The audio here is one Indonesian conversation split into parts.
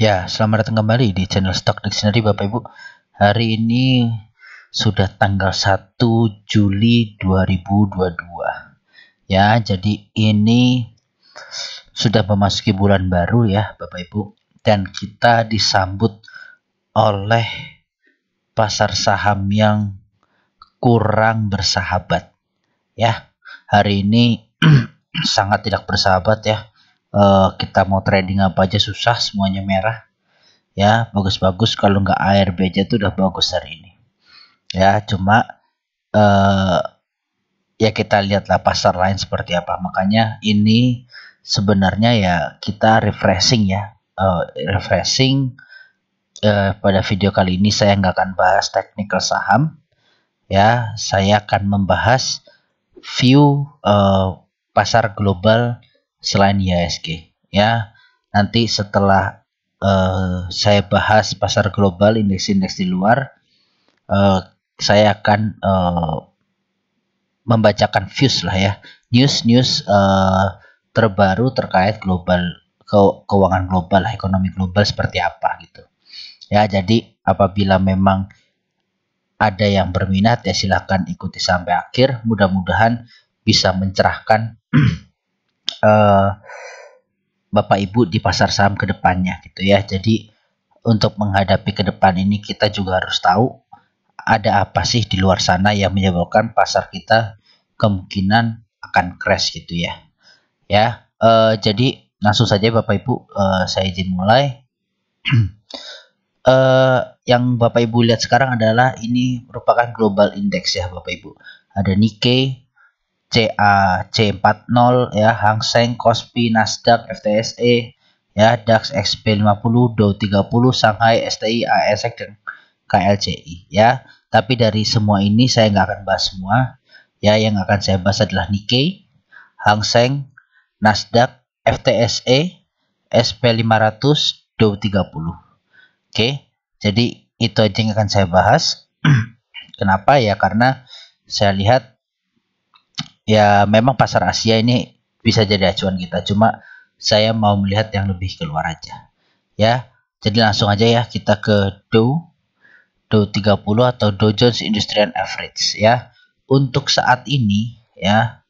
Ya, selamat datang kembali di channel Stock Dictionary Bapak Ibu. Hari ini sudah tanggal 1 Juli 2022. Ya, jadi ini sudah memasuki bulan baru ya Bapak Ibu dan kita disambut oleh pasar saham yang kurang bersahabat. Ya, hari ini sangat tidak bersahabat ya uh, kita mau trading apa aja susah semuanya merah ya bagus-bagus kalau nggak air aja tuh udah bagus hari ini ya cuma uh, ya kita lihatlah pasar lain seperti apa makanya ini sebenarnya ya kita refreshing ya uh, refreshing uh, pada video kali ini saya nggak akan bahas teknikal saham ya saya akan membahas view uh, pasar global selain IHSG ya nanti setelah uh, saya bahas pasar global indeks-indeks di luar uh, saya akan uh, membacakan views lah ya news-news uh, terbaru terkait global ke keuangan global ekonomi global seperti apa gitu ya jadi apabila memang ada yang berminat ya silahkan ikuti sampai akhir mudah-mudahan bisa mencerahkan uh, Bapak Ibu di pasar saham ke depannya gitu ya. Jadi untuk menghadapi ke depan ini kita juga harus tahu ada apa sih di luar sana yang menyebabkan pasar kita kemungkinan akan crash gitu ya. Ya, uh, jadi langsung saja Bapak Ibu uh, saya izin mulai. uh, yang Bapak Ibu lihat sekarang adalah ini merupakan global index ya Bapak Ibu. Ada Nikkei, CA, C40 ya, Hang Seng, Kospi, Nasdaq, FTSE ya, DAX, XP50, Dow 30, Shanghai, STI, ASX dan KLCI ya. Tapi dari semua ini saya nggak akan bahas semua. Ya, yang akan saya bahas adalah Nikkei, Hang Seng, Nasdaq, FTSE, SP500, Dow 30. Oke, jadi itu aja yang akan saya bahas. Kenapa ya? Karena saya lihat ya memang pasar Asia ini bisa jadi acuan kita. Cuma saya mau melihat yang lebih keluar aja. Ya, jadi langsung aja ya kita ke Dow. Dow 30 atau Dow Jones Industrial Average ya. Untuk saat ini ya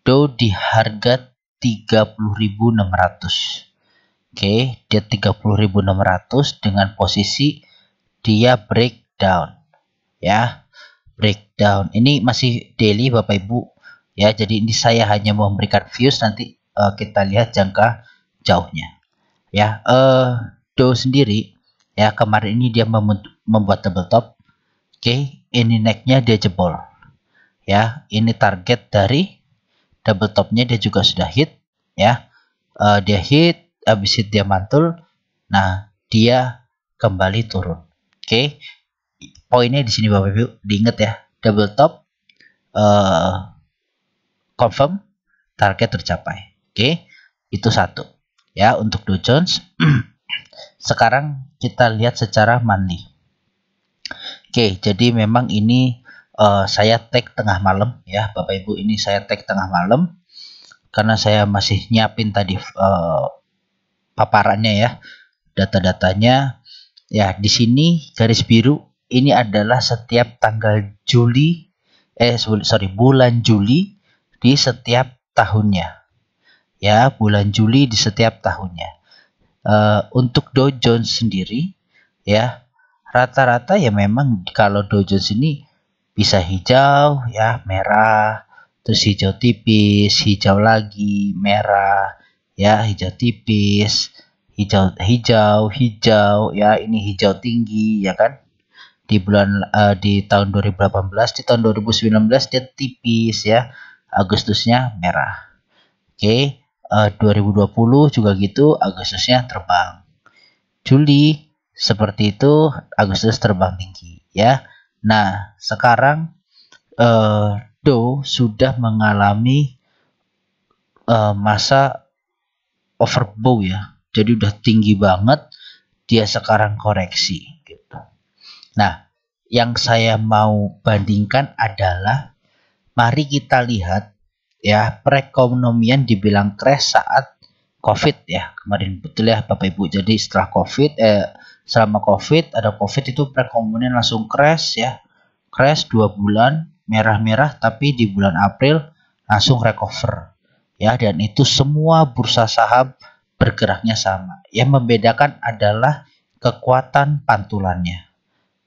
Dow di harga 30.600. Oke, okay, dia 30.600 dengan posisi dia breakdown. Ya, breakdown. Ini masih daily Bapak Ibu ya jadi ini saya hanya mau memberikan views nanti uh, kita lihat jangka jauhnya ya uh, do sendiri ya kemarin ini dia membuat double top oke okay. ini necknya dia jebol ya ini target dari double topnya dia juga sudah hit ya uh, dia hit habis hit dia mantul nah dia kembali turun oke okay. poinnya di sini bapak ibu diingat ya double top uh, confirm target tercapai. Oke, okay? itu satu. Ya, untuk Dow Jones. Sekarang kita lihat secara monthly. Oke, okay, jadi memang ini uh, saya tag tengah malam ya, Bapak Ibu, ini saya tag tengah malam karena saya masih nyiapin tadi uh, paparannya ya, data-datanya. Ya, di sini garis biru ini adalah setiap tanggal Juli eh sorry bulan Juli di setiap tahunnya. Ya, bulan Juli di setiap tahunnya. Uh, untuk Dow Jones sendiri, ya, rata-rata ya memang kalau Dow Jones ini bisa hijau, ya, merah, terus hijau tipis, hijau lagi, merah, ya, hijau tipis, hijau hijau hijau ya ini hijau tinggi ya kan di bulan uh, di tahun 2018 di tahun 2019 dia tipis ya Agustusnya merah. Oke, okay. uh, 2020 juga gitu, Agustusnya terbang. Juli seperti itu, Agustus terbang tinggi ya. Nah, sekarang uh, Do sudah mengalami uh, masa overbow ya. Jadi udah tinggi banget, dia sekarang koreksi gitu. Nah, yang saya mau bandingkan adalah mari kita lihat ya perekonomian dibilang crash saat COVID ya kemarin betul ya Bapak Ibu. Jadi setelah COVID eh selama COVID ada COVID itu perekonomian langsung crash ya. Crash dua bulan merah-merah tapi di bulan April langsung recover. Ya dan itu semua bursa saham bergeraknya sama. Yang membedakan adalah kekuatan pantulannya.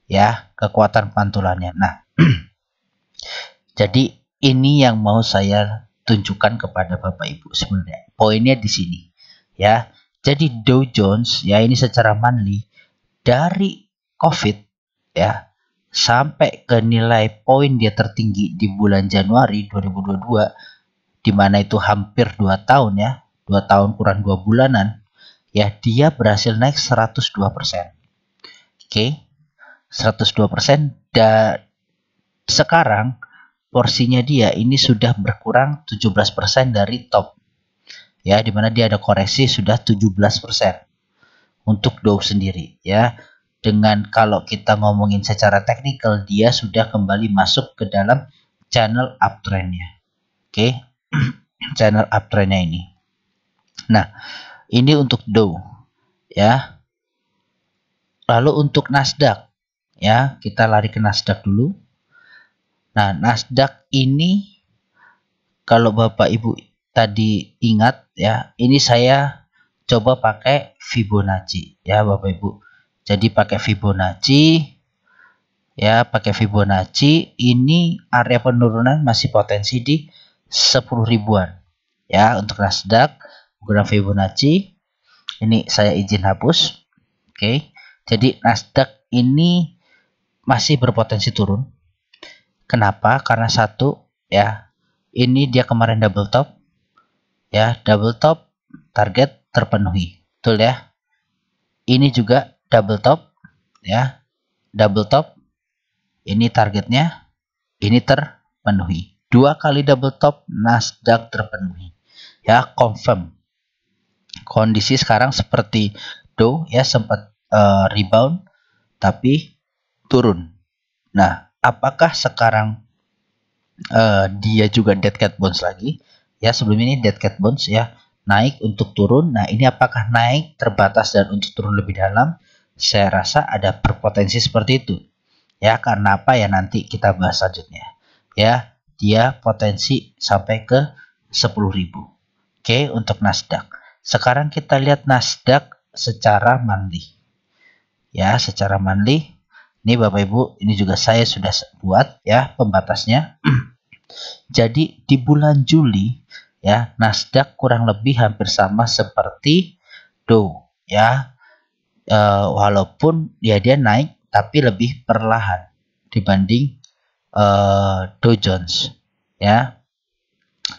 Ya, kekuatan pantulannya. Nah, Jadi ini yang mau saya tunjukkan kepada Bapak Ibu sebenarnya. Poinnya di sini ya. Jadi Dow Jones ya ini secara manly dari COVID ya sampai ke nilai poin dia tertinggi di bulan Januari 2022 di mana itu hampir 2 tahun ya, 2 tahun kurang 2 bulanan ya dia berhasil naik 102%. Oke. Okay? 102% dan sekarang porsinya dia ini sudah berkurang 17% dari top. Ya, dimana dia ada koreksi sudah 17% untuk Dow sendiri ya. Dengan kalau kita ngomongin secara teknikal dia sudah kembali masuk ke dalam channel uptrendnya. Oke. Okay? channel uptrendnya ini. Nah, ini untuk Dow ya. Lalu untuk Nasdaq ya, kita lari ke Nasdaq dulu. Nah, Nasdaq ini kalau Bapak Ibu tadi ingat ya, ini saya coba pakai Fibonacci ya Bapak Ibu. Jadi pakai Fibonacci ya, pakai Fibonacci ini area penurunan masih potensi di 10 ribuan ya untuk Nasdaq menggunakan Fibonacci. Ini saya izin hapus. Oke. Jadi Nasdaq ini masih berpotensi turun Kenapa? Karena satu ya ini dia kemarin double top ya double top target terpenuhi betul ya ini juga double top ya double top ini targetnya ini terpenuhi dua kali double top Nasdaq terpenuhi ya confirm kondisi sekarang seperti do, ya sempat uh, rebound tapi turun nah apakah sekarang uh, dia juga dead cat bounce lagi? Ya, sebelum ini dead cat bounce ya, naik untuk turun. Nah, ini apakah naik terbatas dan untuk turun lebih dalam? Saya rasa ada berpotensi seperti itu. Ya, karena apa ya nanti kita bahas selanjutnya. Ya, dia potensi sampai ke 10.000. Oke, untuk Nasdaq. Sekarang kita lihat Nasdaq secara mandi Ya, secara mandi ini Bapak Ibu, ini juga saya sudah buat ya pembatasnya. Jadi di bulan Juli ya Nasdaq kurang lebih hampir sama seperti Dow ya. E, walaupun ya dia naik tapi lebih perlahan dibanding e, Dow Jones ya.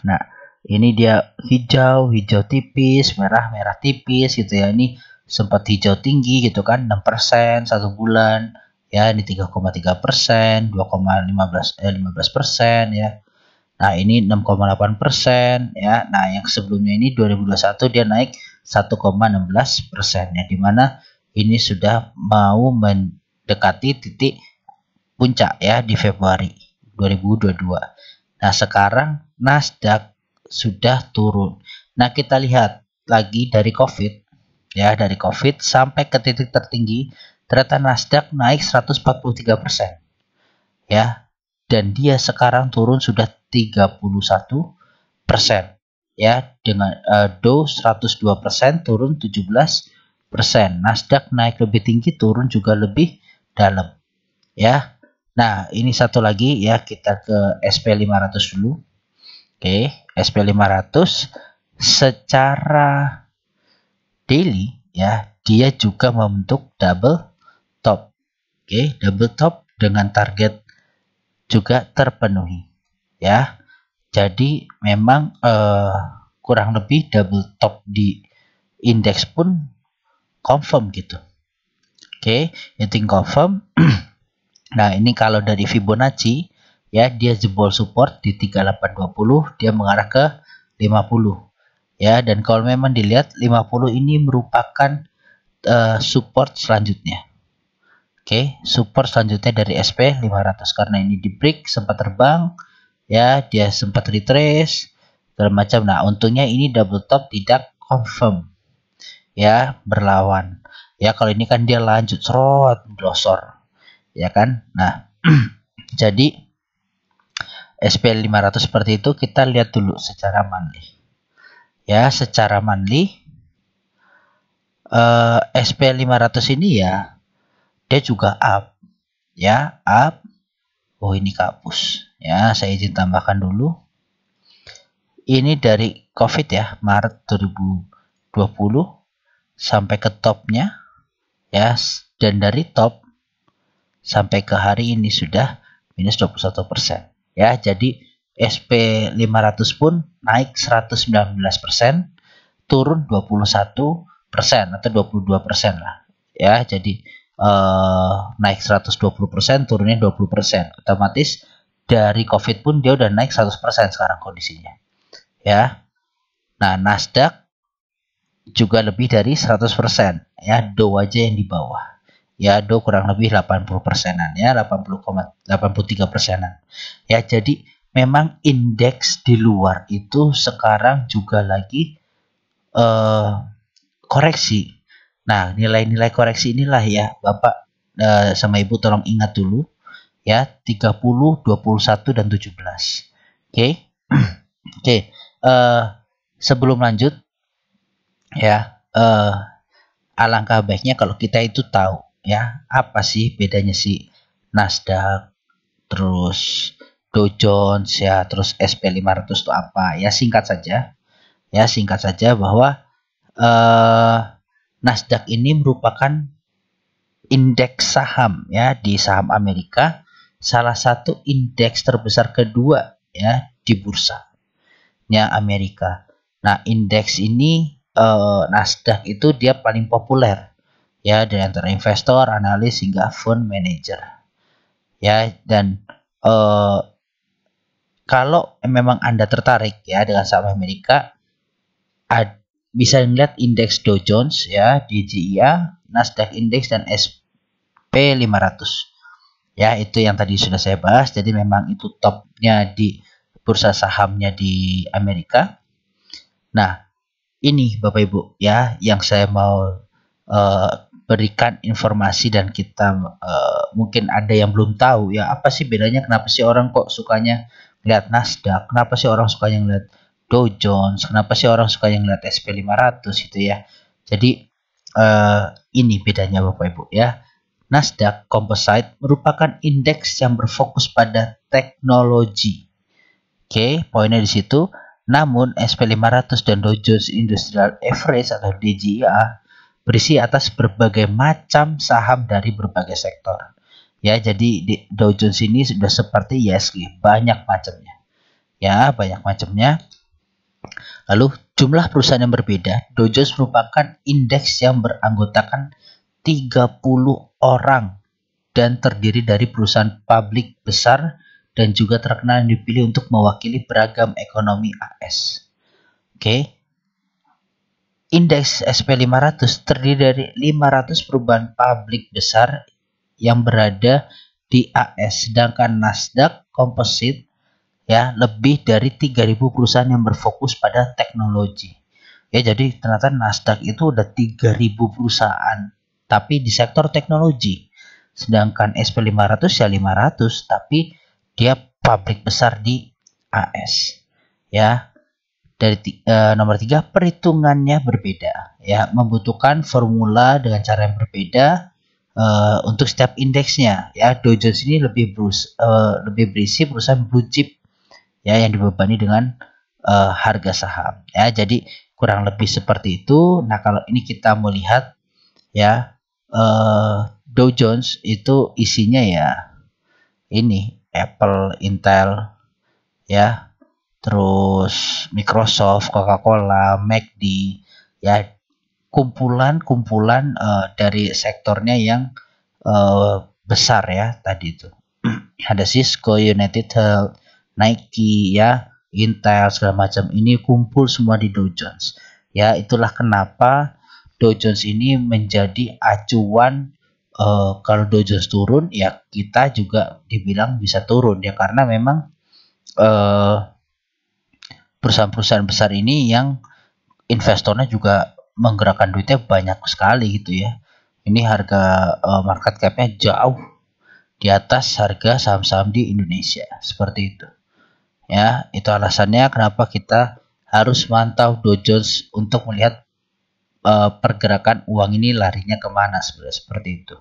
Nah, ini dia hijau, hijau tipis, merah, merah tipis gitu ya. Ini sempat hijau tinggi gitu kan 6% satu bulan ya di 3,3 persen, 2,15 eh, 15 persen ya. Nah ini 6,8 persen ya. Nah yang sebelumnya ini 2021 dia naik 1,16 persen ya dimana ini sudah mau mendekati titik puncak ya di Februari 2022. Nah sekarang Nasdaq sudah turun. Nah kita lihat lagi dari COVID ya dari COVID sampai ke titik tertinggi Ternyata Nasdaq naik 143 persen, ya, dan dia sekarang turun sudah 31 persen, ya, dengan uh, Dow 102 persen turun 17 persen, Nasdaq naik lebih tinggi turun juga lebih dalam, ya. Nah, ini satu lagi ya kita ke SP500 dulu. Oke, SP500 secara daily ya dia juga membentuk double top. Oke, okay, double top dengan target juga terpenuhi ya. Jadi memang uh, kurang lebih double top di indeks pun confirm gitu. Oke, okay, hitting confirm. nah, ini kalau dari Fibonacci ya dia jebol support di 3820, dia mengarah ke 50. Ya, dan kalau memang dilihat 50 ini merupakan uh, support selanjutnya. Oke, support selanjutnya dari SP500 karena ini di break sempat terbang ya, dia sempat retrace segala macam. Nah, untungnya ini double top tidak confirm ya, berlawan. Ya, kalau ini kan dia lanjut serot glosor. Ya kan? Nah, jadi SP500 seperti itu kita lihat dulu secara manly, Ya, secara manly eh, SP500 ini ya dia juga up ya up oh ini kapus ya saya izin tambahkan dulu ini dari covid ya Maret 2020 sampai ke topnya ya dan dari top sampai ke hari ini sudah minus 21% ya jadi SP500 pun naik 119% turun 21% atau 22% lah ya jadi eh, naik 120%, turunnya 20%. Otomatis dari COVID pun dia udah naik 100% sekarang kondisinya. Ya. Nah, Nasdaq juga lebih dari 100%, ya, Dow aja yang di bawah. Ya, do kurang lebih 80 persenan ya, 80, 83 persenan. Ya, jadi memang indeks di luar itu sekarang juga lagi eh, koreksi Nah, nilai-nilai koreksi inilah ya, Bapak e, sama Ibu tolong ingat dulu ya, 30, 21 dan 17. Oke. Okay? Oke. Okay. Eh, sebelum lanjut ya, uh, alangkah baiknya kalau kita itu tahu ya, apa sih bedanya si Nasdaq terus Dow Jones ya, terus SP500 itu apa? Ya singkat saja. Ya, singkat saja bahwa eh Nasdaq ini merupakan indeks saham ya di saham Amerika, salah satu indeks terbesar kedua ya di bursa nya Amerika. Nah, indeks ini eh, Nasdaq itu dia paling populer ya dari antara investor, analis hingga fund manager. Ya, dan eh, kalau memang Anda tertarik ya dengan saham Amerika, ada bisa melihat indeks Dow Jones ya, DJIA, e Nasdaq Index dan S&P 500. Ya, itu yang tadi sudah saya bahas. Jadi memang itu topnya di bursa sahamnya di Amerika. Nah, ini Bapak Ibu ya yang saya mau uh, berikan informasi dan kita uh, mungkin ada yang belum tahu ya apa sih bedanya kenapa sih orang kok sukanya lihat Nasdaq, kenapa sih orang sukanya ngeliat Dow Jones kenapa sih orang suka yang lihat SP500 itu ya jadi uh, ini bedanya Bapak Ibu ya Nasdaq Composite merupakan indeks yang berfokus pada teknologi. Oke, okay, poinnya di situ. Namun SP500 dan Dow Jones Industrial Average atau DJIA berisi atas berbagai macam saham dari berbagai sektor. Ya, jadi di Dow Jones ini sudah seperti ISG, banyak macamnya. Ya, banyak macamnya. Lalu jumlah perusahaan yang berbeda, Dow Jones merupakan indeks yang beranggotakan 30 orang dan terdiri dari perusahaan publik besar dan juga terkenal yang dipilih untuk mewakili beragam ekonomi AS. Oke. Okay. Indeks SP500 terdiri dari 500 perusahaan publik besar yang berada di AS, sedangkan Nasdaq Composite ya lebih dari 3000 perusahaan yang berfokus pada teknologi. Ya, jadi ternyata Nasdaq itu udah 3000 perusahaan tapi di sektor teknologi. Sedangkan SP500 ya 500 tapi dia pabrik besar di AS. Ya. Dari e, nomor tiga perhitungannya berbeda ya, membutuhkan formula dengan cara yang berbeda e, untuk setiap indeksnya ya Dow Jones ini lebih berus, e, lebih berisi perusahaan blue chip ya yang dibebani dengan uh, harga saham ya jadi kurang lebih seperti itu nah kalau ini kita melihat ya uh, Dow Jones itu isinya ya ini Apple Intel ya terus Microsoft Coca-Cola MACD ya kumpulan-kumpulan uh, dari sektornya yang uh, besar ya tadi itu ada Cisco United Health Nike ya Intel segala macam ini kumpul semua di Dow Jones ya itulah kenapa Dow Jones ini menjadi acuan uh, kalau Dow Jones turun ya kita juga dibilang bisa turun ya karena memang eh, perusahaan-perusahaan besar ini yang investornya juga menggerakkan duitnya banyak sekali gitu ya ini harga uh, market capnya jauh di atas harga saham-saham di Indonesia seperti itu Ya, itu alasannya kenapa kita harus mantau Dow Jones untuk melihat uh, pergerakan uang ini larinya kemana sebenarnya seperti itu.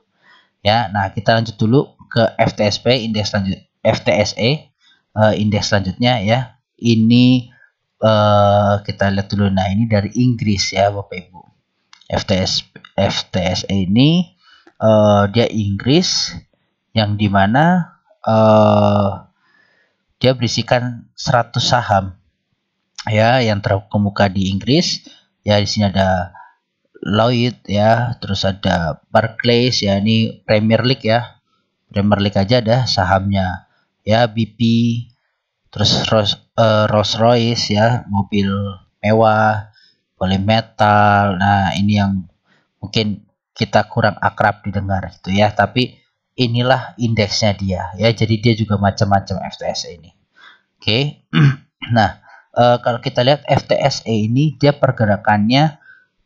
Ya, nah kita lanjut dulu ke FTSP indeks lanjut FTSE uh, eh, indeks selanjutnya ya. Ini uh, kita lihat dulu. Nah ini dari Inggris ya Bapak Ibu. FTS FTSE ini uh, dia Inggris yang dimana uh, dia berisikan 100 saham ya yang terkemuka di Inggris ya di sini ada Lloyd ya terus ada Barclays ya ini Premier League ya Premier League aja ada sahamnya ya BP terus eh, Rolls, uh, Royce ya mobil mewah boleh metal nah ini yang mungkin kita kurang akrab didengar gitu ya tapi inilah indeksnya dia ya jadi dia juga macam-macam FTSE ini oke okay. nah e, kalau kita lihat FTSE ini dia pergerakannya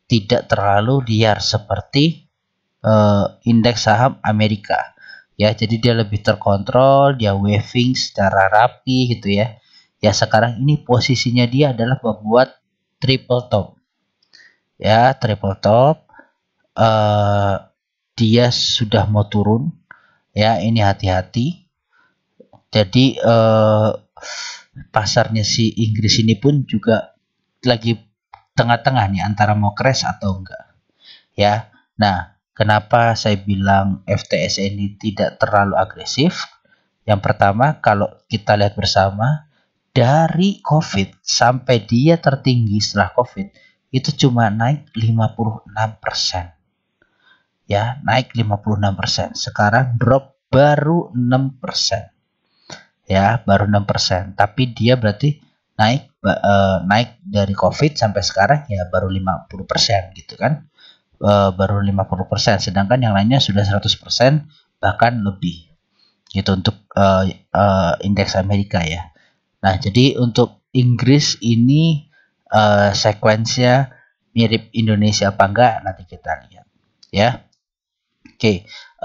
tidak terlalu liar seperti e, indeks saham Amerika ya jadi dia lebih terkontrol dia waving secara rapi gitu ya ya sekarang ini posisinya dia adalah membuat triple top ya triple top e, dia sudah mau turun ya ini hati-hati jadi eh, pasarnya si Inggris ini pun juga lagi tengah-tengah nih antara mau crash atau enggak ya nah kenapa saya bilang FTS ini tidak terlalu agresif yang pertama kalau kita lihat bersama dari COVID sampai dia tertinggi setelah COVID itu cuma naik 56 persen ya naik 56% sekarang drop baru 6% ya baru 6% tapi dia berarti naik uh, naik dari covid sampai sekarang ya baru 50% gitu kan uh, baru 50% sedangkan yang lainnya sudah 100% bahkan lebih gitu untuk uh, uh, indeks Amerika ya nah jadi untuk Inggris ini uh, sekuensinya mirip Indonesia apa enggak nanti kita lihat ya Oke,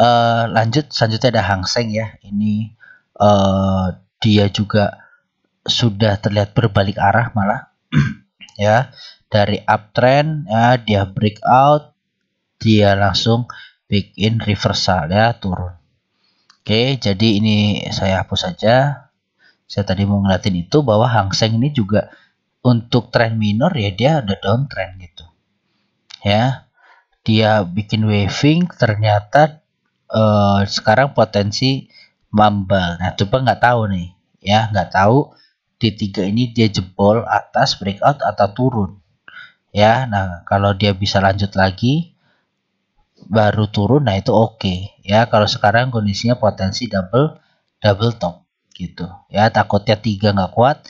uh, lanjut selanjutnya ada Hang Seng ya. Ini uh, dia juga sudah terlihat berbalik arah malah ya dari uptrend ya dia breakout dia langsung big in reversal ya turun. Oke, jadi ini saya hapus saja. Saya tadi mau ngeliatin itu bahwa Hang Seng ini juga untuk trend minor ya dia ada downtrend gitu. Ya, dia bikin waving ternyata uh, sekarang potensi mambal. Nah, coba nggak tahu nih, ya nggak tahu D3 ini dia jebol atas breakout atau turun. Ya, nah kalau dia bisa lanjut lagi baru turun nah itu oke okay. ya kalau sekarang kondisinya potensi double double top gitu ya takutnya tiga nggak kuat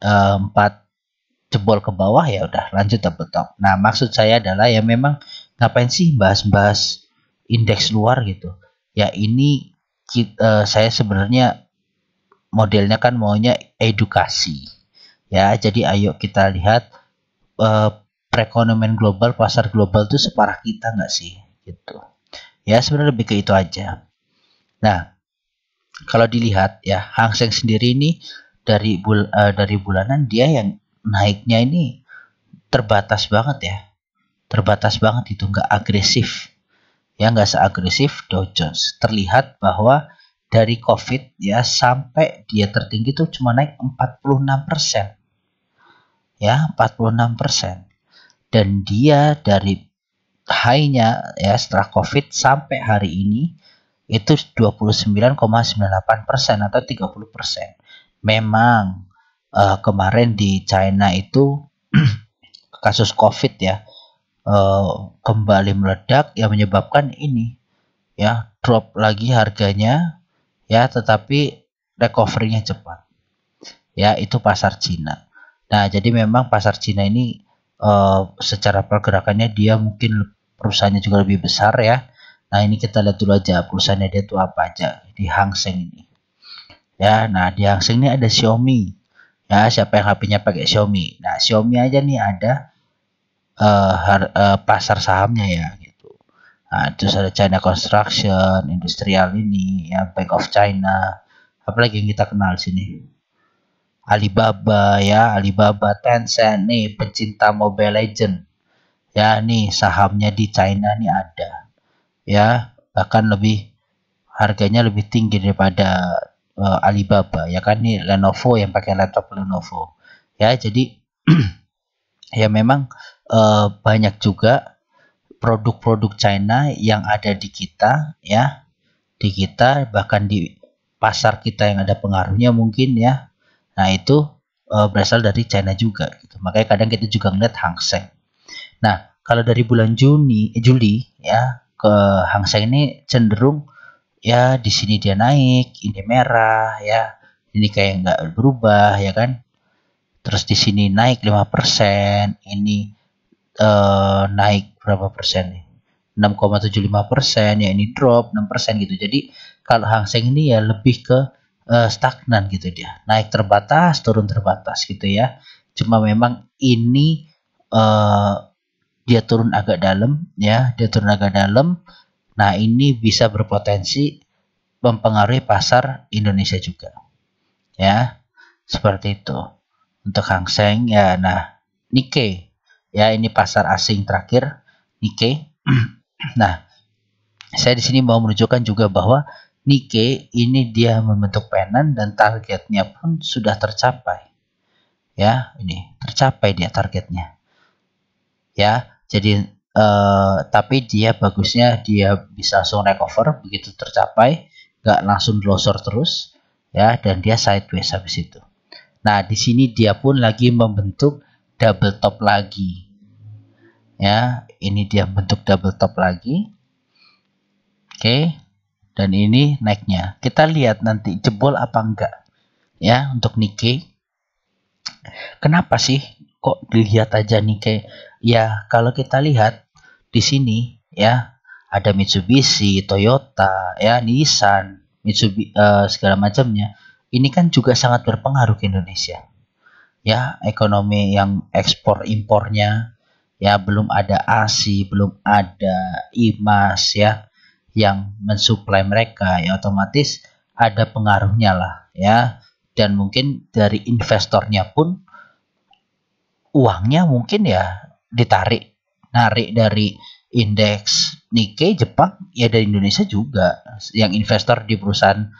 eh, empat jebol ke bawah ya udah lanjut double top nah maksud saya adalah ya memang ngapain sih bahas-bahas indeks luar gitu ya ini kita, eh, saya sebenarnya modelnya kan maunya edukasi ya jadi ayo kita lihat uh, perekonomian global pasar global itu separah kita nggak sih gitu ya sebenarnya lebih ke itu aja nah kalau dilihat ya Hang Seng sendiri ini dari bul uh, dari bulanan dia yang naiknya ini terbatas banget ya terbatas banget itu nggak agresif ya nggak seagresif Dow Jones terlihat bahwa dari COVID ya sampai dia tertinggi tuh cuma naik 46 persen ya 46 persen dan dia dari high-nya ya setelah COVID sampai hari ini itu 29,98 persen atau 30 persen memang uh, kemarin di China itu kasus COVID ya Eh, kembali meledak yang menyebabkan ini ya drop lagi harganya ya tetapi recovery-nya cepat ya itu pasar Cina nah jadi memang pasar Cina ini uh, secara pergerakannya dia mungkin perusahaannya juga lebih besar ya nah ini kita lihat dulu aja perusahaannya dia itu apa aja di Hang Seng ini ya nah di Hang Seng ini ada Xiaomi ya siapa yang HP-nya pakai Xiaomi nah Xiaomi aja nih ada uh, har, uh, pasar sahamnya ya gitu. Nah, terus ada China Construction, Industrial ini, ya Bank of China, apalagi yang kita kenal sini. Alibaba ya, Alibaba Tencent nih pecinta Mobile Legend. Ya, nih sahamnya di China nih ada. Ya, bahkan lebih harganya lebih tinggi daripada uh, Alibaba ya kan nih Lenovo yang pakai laptop Lenovo. Ya, jadi ya memang uh, banyak juga produk-produk China yang ada di kita ya di kita bahkan di pasar kita yang ada pengaruhnya mungkin ya nah itu uh, berasal dari China juga gitu makanya kadang kita juga ngeliat Hang Seng nah kalau dari bulan Juni eh, Juli ya ke Hang Seng ini cenderung ya di sini dia naik ini merah ya ini kayak nggak berubah ya kan terus di sini naik 5% ini uh, naik berapa persen nih 6,75 persen ya ini drop 6 persen gitu jadi kalau Hang Seng ini ya lebih ke uh, stagnan gitu dia naik terbatas turun terbatas gitu ya cuma memang ini uh, dia turun agak dalam ya dia turun agak dalam nah ini bisa berpotensi mempengaruhi pasar Indonesia juga ya seperti itu untuk Hang Seng ya nah Nikkei ya ini pasar asing terakhir Nike. nah, saya di sini mau menunjukkan juga bahwa Nike ini dia membentuk pennant dan targetnya pun sudah tercapai. Ya, ini tercapai dia targetnya. Ya, jadi eh, tapi dia bagusnya dia bisa langsung recover begitu tercapai, nggak langsung loser terus, ya dan dia sideways habis itu. Nah, di sini dia pun lagi membentuk double top lagi ya ini dia bentuk double top lagi oke dan ini naiknya kita lihat nanti jebol apa enggak ya untuk Nikkei kenapa sih kok dilihat aja Nikkei ya kalau kita lihat di sini ya ada Mitsubishi, Toyota, ya Nissan, Mitsubishi uh, eh, segala macamnya. Ini kan juga sangat berpengaruh ke Indonesia ya ekonomi yang ekspor impornya ya belum ada ASI, belum ada IMAS ya yang mensuplai mereka ya otomatis ada pengaruhnya lah ya dan mungkin dari investornya pun uangnya mungkin ya ditarik narik dari indeks Nikkei Jepang ya dari Indonesia juga yang investor di perusahaan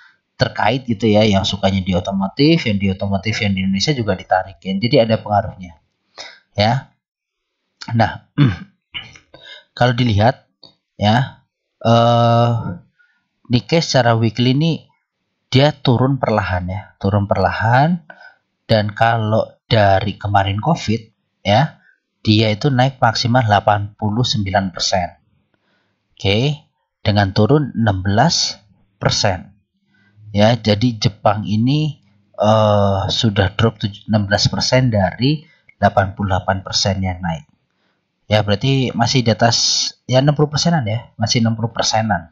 terkait gitu ya yang sukanya di otomotif yang di otomotif yang di Indonesia juga ditarikin jadi ada pengaruhnya ya nah kalau dilihat ya eh Nikkei secara weekly ini dia turun perlahan ya turun perlahan dan kalau dari kemarin covid ya dia itu naik maksimal 89% oke okay? dengan turun 16 persen ya jadi Jepang ini uh, sudah drop 16% dari 88% yang naik ya berarti masih di atas ya 60 persenan ya masih 60 persenan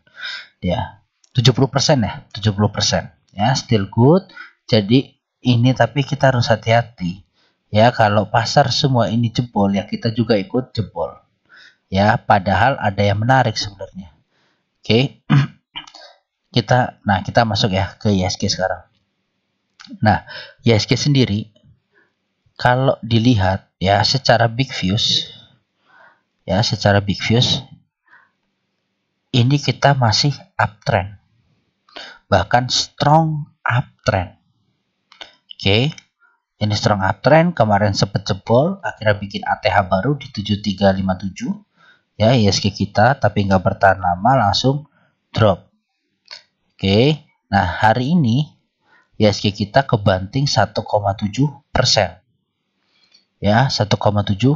ya 70 persen ya 70 persen ya still good jadi ini tapi kita harus hati-hati ya kalau pasar semua ini jebol ya kita juga ikut jebol ya padahal ada yang menarik sebenarnya oke okay. kita nah kita masuk ya ke ISG sekarang nah ISG sendiri kalau dilihat ya secara big views ya secara big views ini kita masih uptrend bahkan strong uptrend oke okay. ini strong uptrend kemarin sempat jebol akhirnya bikin ATH baru di 7357 ya ISG kita tapi nggak bertahan lama langsung drop Oke, nah hari ini ISG kita kebanting 1,7 persen. Ya, 1,7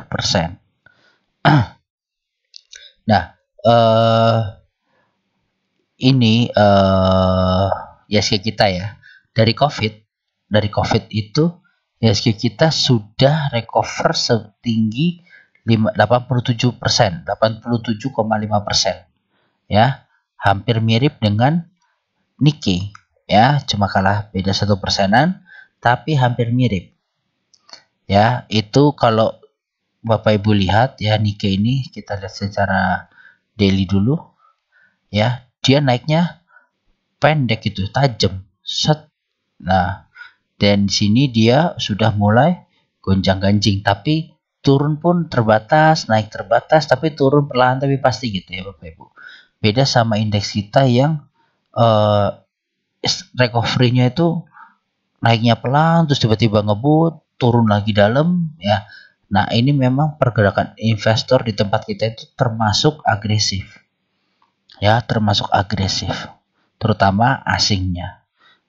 persen. nah, eh, ini eh, ISG kita ya. Dari COVID, dari COVID itu ISG kita sudah recover setinggi 87 persen, 87,5 persen. Ya, hampir mirip dengan Nikkei ya cuma kalah beda satu persenan tapi hampir mirip ya itu kalau bapak ibu lihat ya Nikkei ini kita lihat secara daily dulu ya dia naiknya pendek itu tajam set nah dan sini dia sudah mulai gonjang ganjing tapi turun pun terbatas naik terbatas tapi turun perlahan tapi pasti gitu ya bapak ibu beda sama indeks kita yang uh, recovery-nya itu naiknya pelan terus tiba-tiba ngebut turun lagi dalam ya nah ini memang pergerakan investor di tempat kita itu termasuk agresif ya termasuk agresif terutama asingnya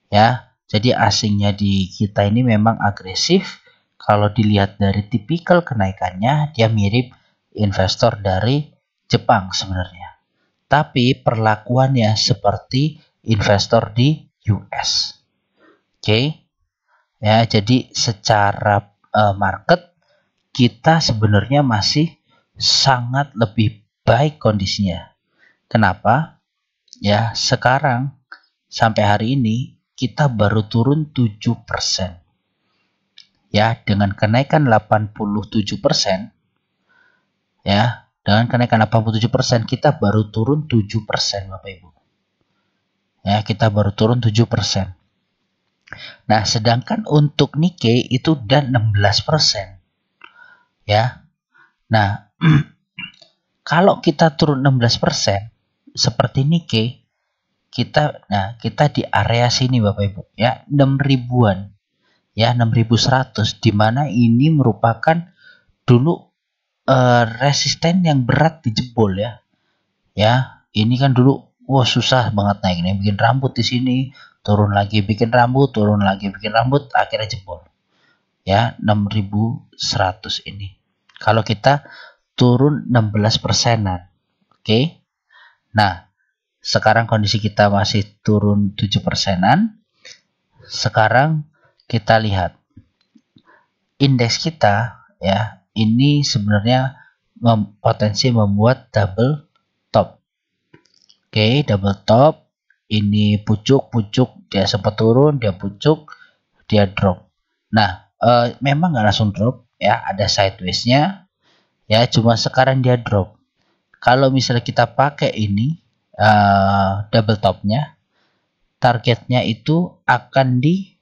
ya jadi asingnya di kita ini memang agresif kalau dilihat dari tipikal kenaikannya dia mirip investor dari Jepang sebenarnya tapi perlakuannya seperti investor di US. Oke. Okay? Ya, jadi secara uh, market kita sebenarnya masih sangat lebih baik kondisinya. Kenapa? Ya, sekarang sampai hari ini kita baru turun 7%. Ya, dengan kenaikan 87%, ya, dengan kenaikan 87% kita baru turun 7% Bapak Ibu. Ya, kita baru turun 7%. Nah, sedangkan untuk Nikkei itu dan 16%. Ya. Nah, kalau kita turun 16% seperti Nikkei kita nah kita di area sini Bapak Ibu ya 6 ribuan ya 6100 dimana ini merupakan dulu Eh, resisten yang berat di dijebol ya ya ini kan dulu wah susah banget naik nih bikin rambut di sini turun lagi bikin rambut turun lagi bikin rambut akhirnya jebol ya 6100 ini kalau kita turun 16 persenan oke okay? nah sekarang kondisi kita masih turun 7 persenan sekarang kita lihat indeks kita ya ini sebenarnya mem potensi membuat double top. Oke, okay, double top ini pucuk-pucuk dia sempat turun, dia pucuk, dia drop. Nah, e, memang nggak langsung drop ya, ada sidewaysnya ya, cuma sekarang dia drop. Kalau misalnya kita pakai ini e, double topnya, targetnya itu akan di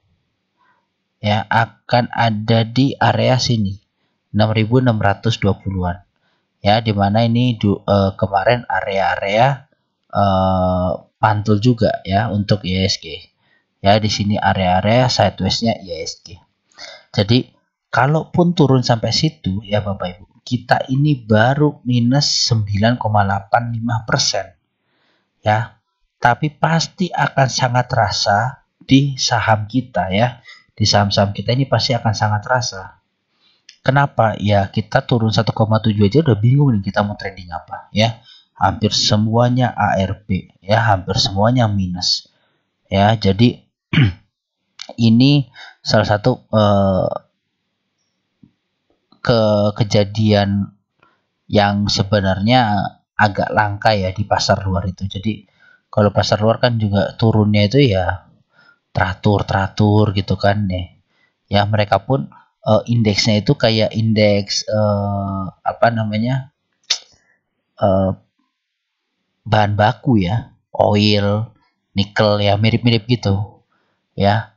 ya akan ada di area sini 6620-an ya dimana ini du, uh, kemarin area-area uh, pantul juga ya untuk ISG ya di sini area-area sidewaysnya ISG jadi kalaupun turun sampai situ ya Bapak Ibu kita ini baru minus 9,85 ya tapi pasti akan sangat terasa di saham kita ya di saham-saham kita ini pasti akan sangat terasa Kenapa? Ya kita turun 1,7 aja udah bingung nih kita mau trading apa ya. Hampir semuanya ARP ya, hampir semuanya minus. Ya, jadi ini salah satu uh, ke kejadian yang sebenarnya agak langka ya di pasar luar itu. Jadi kalau pasar luar kan juga turunnya itu ya teratur-teratur gitu kan nih. Ya. ya mereka pun uh, indeksnya itu kayak indeks uh, apa namanya uh, bahan baku ya oil nikel ya mirip-mirip gitu ya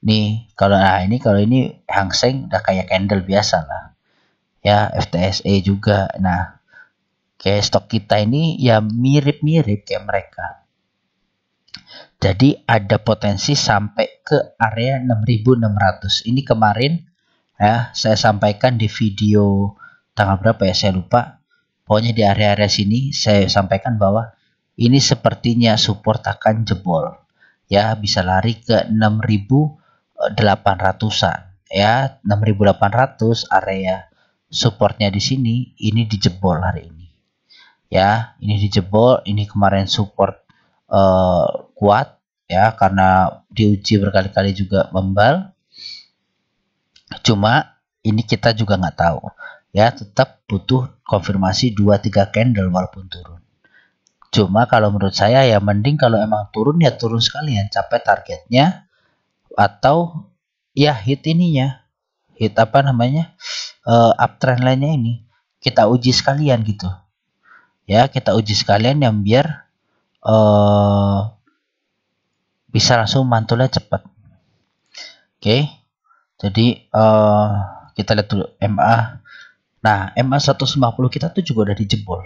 nih kalau nah ini kalau ini Hang Seng udah kayak candle biasa lah ya FTSE juga nah kayak stok kita ini ya mirip-mirip kayak mereka jadi ada potensi sampai ke area 6600 ini kemarin ya saya sampaikan di video tanggal berapa ya saya lupa pokoknya di area-area sini saya sampaikan bahwa ini sepertinya support akan jebol ya bisa lari ke 6800-an ya 6800 area supportnya di sini ini dijebol hari ini ya ini dijebol ini kemarin support uh, kuat ya karena diuji berkali-kali juga membal cuma ini kita juga nggak tahu ya tetap butuh konfirmasi 2-3 candle walaupun turun cuma kalau menurut saya ya mending kalau emang turun ya turun sekalian ya. capai targetnya atau ya hit ininya hit apa namanya uh, eh, uptrend lainnya ini kita uji sekalian gitu ya kita uji sekalian yang biar uh, bisa langsung mantulnya cepat oke okay jadi uh, kita lihat dulu MA nah MA 150 kita tuh juga udah dijebol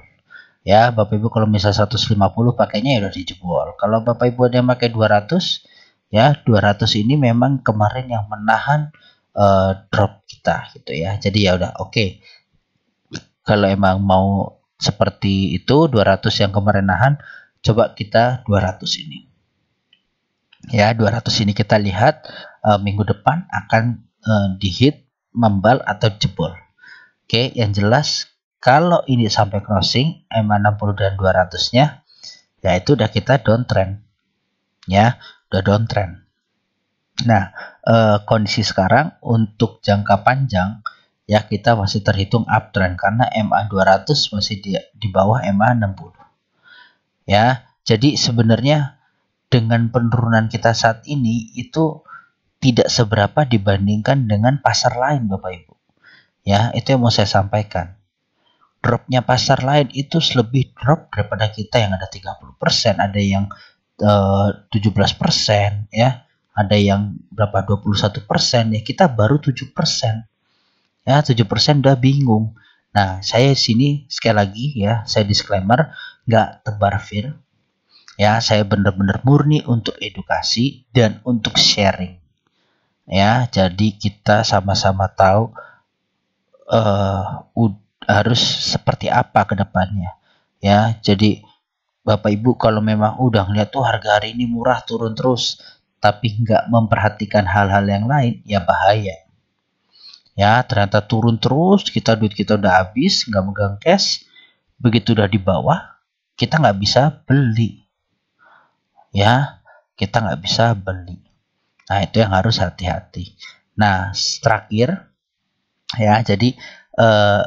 ya Bapak Ibu kalau misalnya 150 pakainya ya udah dijebol kalau Bapak Ibu ada yang pakai 200 ya 200 ini memang kemarin yang menahan uh, drop kita gitu ya jadi ya udah oke okay. kalau emang mau seperti itu 200 yang kemarin nahan coba kita 200 ini ya 200 ini kita lihat uh, minggu depan akan uh, dihit, membal atau jebol. Oke, yang jelas kalau ini sampai crossing MA60 dan 200-nya ya itu udah kita downtrend. Ya, udah downtrend. Nah, eh, kondisi sekarang untuk jangka panjang ya kita masih terhitung uptrend karena MA 200 masih di, di bawah MA 60. Ya, jadi sebenarnya dengan penurunan kita saat ini itu tidak seberapa dibandingkan dengan pasar lain Bapak Ibu. Ya, itu yang mau saya sampaikan. Dropnya pasar lain itu lebih drop daripada kita yang ada 30%, ada yang eh, uh, 17%, ya. Ada yang berapa 21% ya, kita baru 7%. Ya, 7% udah bingung. Nah, saya sini sekali lagi ya, saya disclaimer nggak tebar fear. Ya, saya benar-benar murni untuk edukasi dan untuk sharing ya jadi kita sama-sama tahu uh, harus seperti apa kedepannya. ya jadi Bapak Ibu kalau memang udah ngeliat tuh harga hari ini murah turun terus tapi nggak memperhatikan hal-hal yang lain ya bahaya ya ternyata turun terus kita duit kita udah habis nggak megang cash begitu udah di bawah kita nggak bisa beli ya kita nggak bisa beli Nah, itu yang harus hati-hati. Nah, terakhir ya, jadi eh,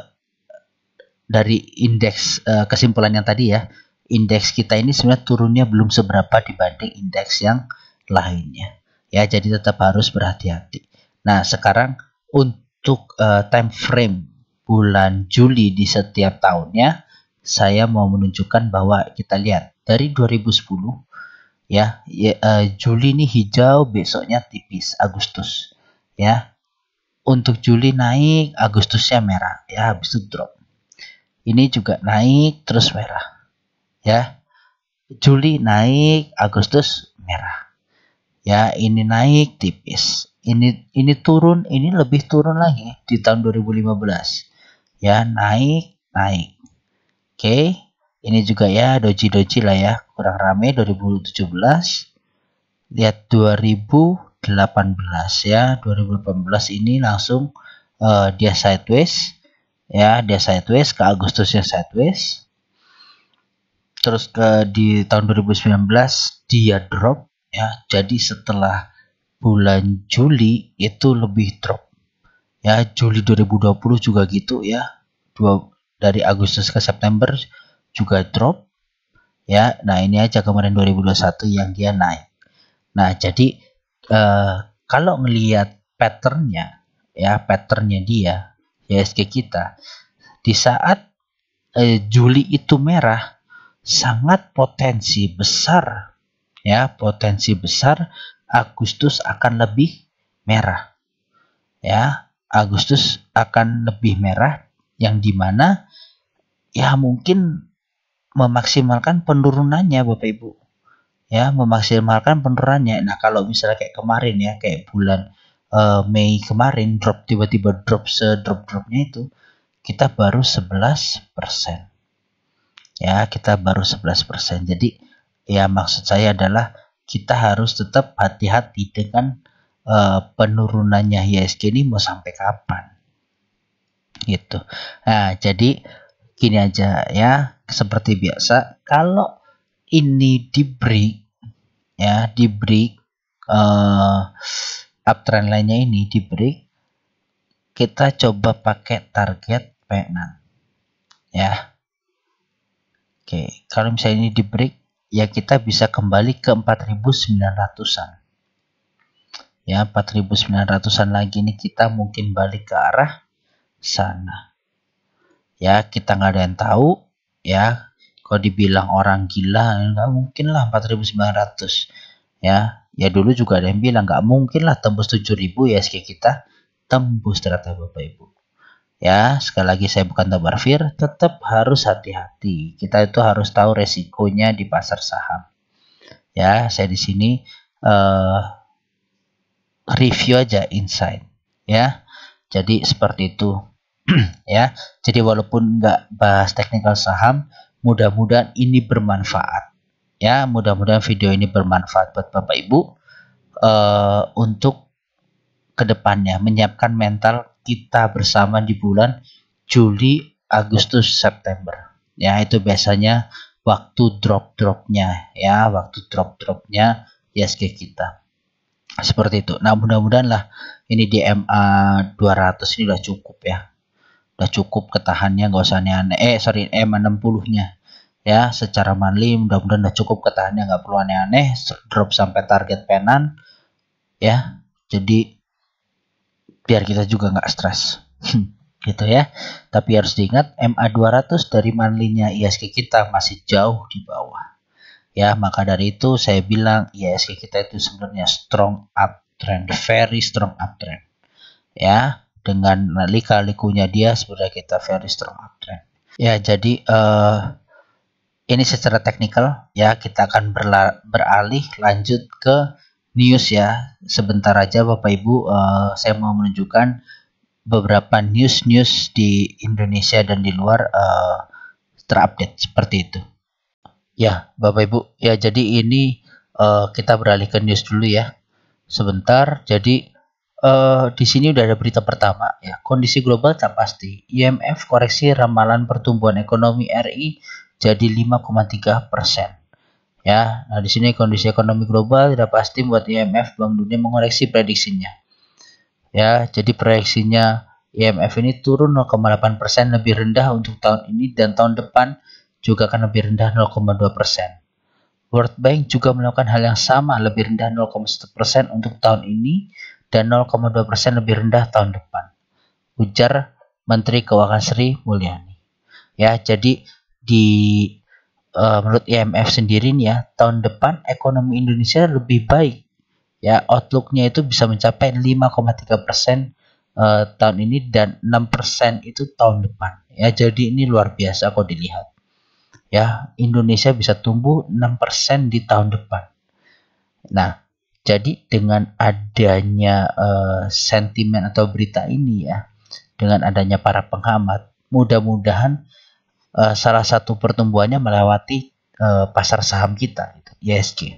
dari indeks eh, kesimpulan yang tadi ya, indeks kita ini sebenarnya turunnya belum seberapa dibanding indeks yang lainnya. Ya, jadi tetap harus berhati-hati. Nah, sekarang untuk eh, time frame bulan Juli di setiap tahunnya, saya mau menunjukkan bahwa kita lihat dari 2010 ya, ya uh, Juli ini hijau besoknya tipis Agustus ya untuk Juli naik Agustusnya merah ya habis itu drop ini juga naik terus merah ya Juli naik Agustus merah ya ini naik tipis ini ini turun ini lebih turun lagi di tahun 2015 ya naik naik oke okay. ini juga ya doji doji lah ya kurang rame 2017 lihat 2018 ya 2018 ini langsung uh, dia sideways ya dia sideways ke agustus Agustusnya sideways terus ke di tahun 2019 dia drop ya jadi setelah bulan Juli itu lebih drop ya Juli 2020 juga gitu ya dua dari Agustus ke September juga drop ya nah ini aja kemarin 2021 yang dia naik nah jadi eh, kalau melihat patternnya ya patternnya dia ISG kita di saat eh, Juli itu merah sangat potensi besar ya potensi besar Agustus akan lebih merah ya Agustus akan lebih merah yang dimana ya mungkin memaksimalkan penurunannya Bapak Ibu ya memaksimalkan penurunannya nah kalau misalnya kayak kemarin ya kayak bulan uh, Mei kemarin drop tiba-tiba drop sedrop-dropnya itu kita baru 11% ya kita baru 11% jadi ya maksud saya adalah kita harus tetap hati-hati dengan uh, penurunannya ISG ini mau sampai kapan gitu nah jadi gini aja ya seperti biasa kalau ini di break ya di break uh, uptrend lainnya ini di break kita coba pakai target P6 ya oke kalau misalnya ini di break ya kita bisa kembali ke 4900an ya 4900an lagi ini kita mungkin balik ke arah sana ya kita nggak ada yang tahu ya kalau dibilang orang gila nggak mungkin lah 4.900 ya ya dulu juga ada yang bilang nggak mungkin lah tembus 7.000 ya sekitar kita tembus ternyata bapak ibu ya sekali lagi saya bukan tabarfir tetap harus hati-hati kita itu harus tahu resikonya di pasar saham ya saya di sini uh, review aja insight ya jadi seperti itu ya. Jadi walaupun nggak bahas teknikal saham, mudah-mudahan ini bermanfaat. Ya, mudah-mudahan video ini bermanfaat buat Bapak Ibu uh, untuk kedepannya menyiapkan mental kita bersama di bulan Juli, Agustus, September. Ya, itu biasanya waktu drop-dropnya ya, waktu drop-dropnya ISG kita. Seperti itu. Nah, mudah-mudahan lah ini di MA 200 ini sudah cukup ya udah cukup ketahannya nggak usah nih aneh eh sorry eh, M60 nya ya secara manly mudah-mudahan udah cukup ketahannya nggak perlu aneh-aneh drop sampai target penan ya jadi biar kita juga nggak stres hmm, gitu ya tapi harus diingat MA200 dari manlinya ISG kita masih jauh di bawah ya maka dari itu saya bilang ISG kita itu sebenarnya strong uptrend very strong uptrend ya dengan lika-likunya dia sebenarnya kita very strong uptrend. Ya, jadi uh, ini secara teknikal ya kita akan beralih lanjut ke news ya. Sebentar aja Bapak Ibu, uh, saya mau menunjukkan beberapa news-news di Indonesia dan di luar uh, terupdate seperti itu. Ya, Bapak Ibu, ya jadi ini uh, kita beralih ke news dulu ya. Sebentar, jadi Uh, di sini udah ada berita pertama ya kondisi global tak pasti IMF koreksi ramalan pertumbuhan ekonomi RI jadi 5,3 persen ya nah di sini kondisi ekonomi global tidak pasti buat IMF Bank Dunia mengoreksi prediksinya ya jadi proyeksinya IMF ini turun 0,8 persen lebih rendah untuk tahun ini dan tahun depan juga akan lebih rendah 0,2 persen World Bank juga melakukan hal yang sama lebih rendah 0,1 persen untuk tahun ini dan 0,2% persen lebih rendah tahun depan. Ujar Menteri Keuangan Sri Mulyani. Ya, jadi di uh, menurut IMF sendiri nih ya, tahun depan ekonomi Indonesia lebih baik. Ya, outlooknya itu bisa mencapai 5,3 persen uh, tahun ini dan 6 persen itu tahun depan. Ya, jadi ini luar biasa kok dilihat. Ya, Indonesia bisa tumbuh 6 persen di tahun depan. Nah, jadi dengan adanya uh, sentimen atau berita ini ya, dengan adanya para pengamat, mudah-mudahan uh, salah satu pertumbuhannya melewati uh, pasar saham kita, gitu, ISG. E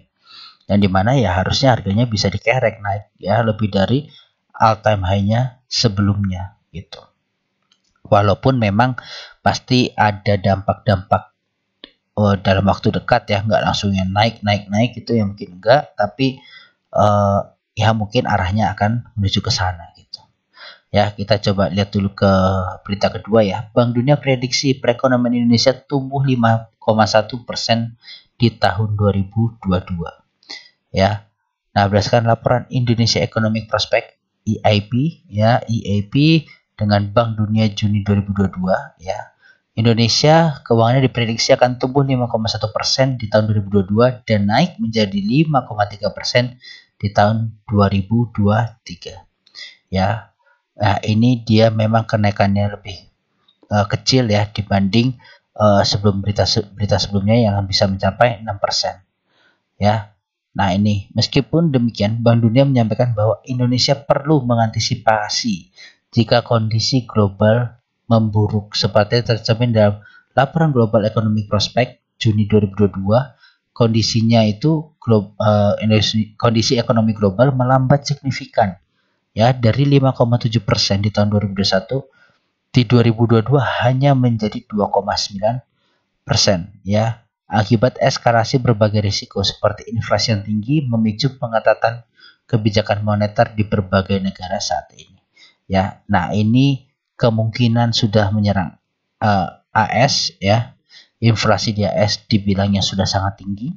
yang dimana ya harusnya harganya bisa dikerek naik ya lebih dari all time high-nya sebelumnya gitu. Walaupun memang pasti ada dampak-dampak uh, dalam waktu dekat ya nggak langsungnya naik naik naik gitu ya mungkin enggak tapi uh, ya mungkin arahnya akan menuju ke sana gitu. Ya, kita coba lihat dulu ke berita kedua ya. Bank Dunia prediksi perekonomian Indonesia tumbuh 5,1 persen di tahun 2022. Ya, nah berdasarkan laporan Indonesia Economic Prospect EIP ya EIP dengan Bank Dunia Juni 2022 ya Indonesia keuangannya diprediksi akan tumbuh 5,1 persen di tahun 2022 dan naik menjadi 5,3 persen di tahun 2023. Ya, nah ini dia memang kenaikannya lebih uh, kecil ya dibanding uh, sebelum berita berita sebelumnya yang bisa mencapai 6 persen. Ya, nah ini meskipun demikian Bank Dunia menyampaikan bahwa Indonesia perlu mengantisipasi jika kondisi global memburuk seperti tercermin dalam laporan Global Economic Prospect Juni 2022 kondisinya itu eh, kondisi ekonomi global melambat signifikan ya dari 5,7 persen di tahun 2021 di 2022 hanya menjadi 2,9 persen ya akibat eskalasi berbagai risiko seperti inflasi yang tinggi memicu pengetatan kebijakan moneter di berbagai negara saat ini ya nah ini kemungkinan sudah menyerang uh, eh, AS ya. Inflasi di AS dibilangnya sudah sangat tinggi.